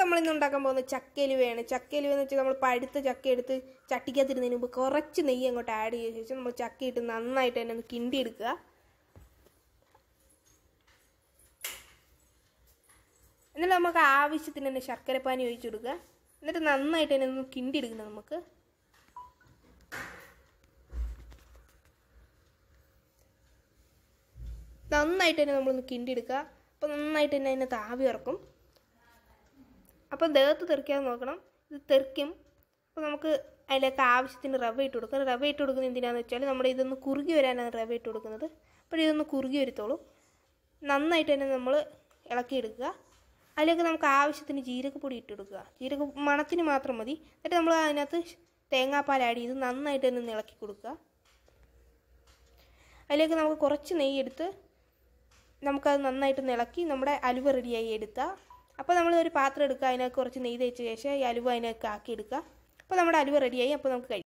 നമ്മൾ ഇന്ന് ഉണ്ടാക്കാൻ പോകുന്ന ചക്കലുവയാണ് ചക്കലുവ എന്ന് വെച്ചാൽ നമ്മൾ പഴുത്ത ചക്ക എടുത്ത് ചട്ടിക്കാത്തിരുന്നതിന് മുമ്പ് കുറച്ച് നെയ്യ് അങ്ങോട്ട് ആഡ് ചെയ്ത ശേഷം നമ്മൾ ചക്ക ഇട്ട് നന്നായിട്ട് തന്നെ ഒന്ന് കിണ്ടിയെടുക്കുക എന്നിട്ട് നമുക്ക് ആവശ്യത്തിന് തന്നെ ശർക്കരപ്പാനി ഒഴിച്ചു കൊടുക്കുക എന്നിട്ട് നന്നായിട്ട് തന്നെ ഒന്ന് കിണ്ടിയെടുക്കണം നമുക്ക് നന്നായിട്ട് തന്നെ നമ്മളൊന്ന് കിണ്ടിയെടുക്കുക അപ്പോൾ നന്നായിട്ട് തന്നെ അതിനകത്ത് ആവി ഇറക്കും അപ്പോൾ ദേഹത്ത് തെറിക്കാതെ നോക്കണം ഇത് തെറിക്കും അപ്പോൾ നമുക്ക് അതിലേക്ക് ആവശ്യത്തിന് റവ ഇട്ട് കൊടുക്കുക റവ ഇട്ട് കൊടുക്കുന്നത് എന്തിനാന്ന് വെച്ചാൽ നമ്മൾ ഇതൊന്ന് കുറുകി വരാനാണ് റവ ഇട്ട് കൊടുക്കുന്നത് അപ്പോൾ ഇതൊന്ന് കുറുകി വരുത്തോളൂ നന്നായിട്ട് തന്നെ നമ്മൾ ഇളക്കിയെടുക്കുക അതിലേക്ക് നമുക്ക് ആവശ്യത്തിന് ജീരകപ്പൊടി ഇട്ട് കൊടുക്കുക ജീരക മണത്തിന് മാത്രം മതി എന്നിട്ട് നമ്മൾ അതിനകത്ത് തേങ്ങാപ്പാൽ ആഡ് ചെയ്ത് നന്നായിട്ട് തന്നെ ഇളക്കി കൊടുക്കുക അതിലേക്ക് നമുക്ക് കുറച്ച് നെയ്യ് നമുക്കത് നന്നായിട്ട് ഇളക്കി നമ്മുടെ അലുവ റെഡിയായി എടുത്താൽ അപ്പോൾ നമ്മൾ ഒരു പാത്രം എടുക്കുക അതിനകത്ത് കുറച്ച് നെയ്ത് തേച്ച ശേഷം ഈ അലുവ അതിനകത്ത് ആക്കി എടുക്കുക അപ്പോൾ നമ്മുടെ അലുവ റെഡിയായി അപ്പോൾ നമുക്ക് കഴിക്കാം